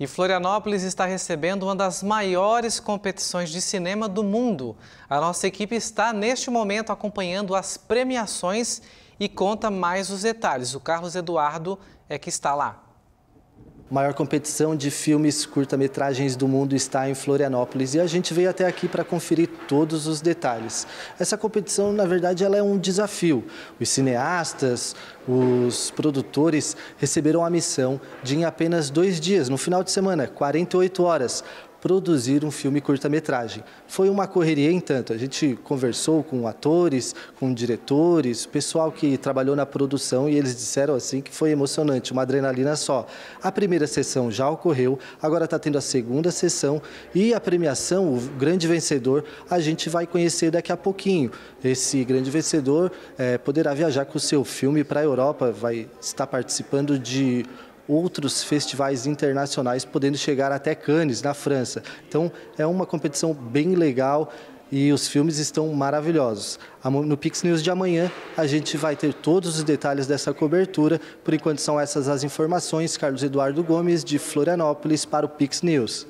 E Florianópolis está recebendo uma das maiores competições de cinema do mundo. A nossa equipe está, neste momento, acompanhando as premiações e conta mais os detalhes. O Carlos Eduardo é que está lá maior competição de filmes curta-metragens do mundo está em Florianópolis e a gente veio até aqui para conferir todos os detalhes. Essa competição, na verdade, ela é um desafio. Os cineastas, os produtores receberam a missão de, em apenas dois dias, no final de semana, 48 horas, produzir um filme curta-metragem. Foi uma correria, entanto. A gente conversou com atores, com diretores, pessoal que trabalhou na produção e eles disseram assim que foi emocionante, uma adrenalina só. A primeira sessão já ocorreu, agora está tendo a segunda sessão e a premiação, o grande vencedor, a gente vai conhecer daqui a pouquinho. Esse grande vencedor é, poderá viajar com o seu filme para a Europa, vai estar participando de outros festivais internacionais, podendo chegar até Cannes, na França. Então, é uma competição bem legal e os filmes estão maravilhosos. No Pix News de amanhã, a gente vai ter todos os detalhes dessa cobertura. Por enquanto, são essas as informações. Carlos Eduardo Gomes, de Florianópolis, para o Pix News.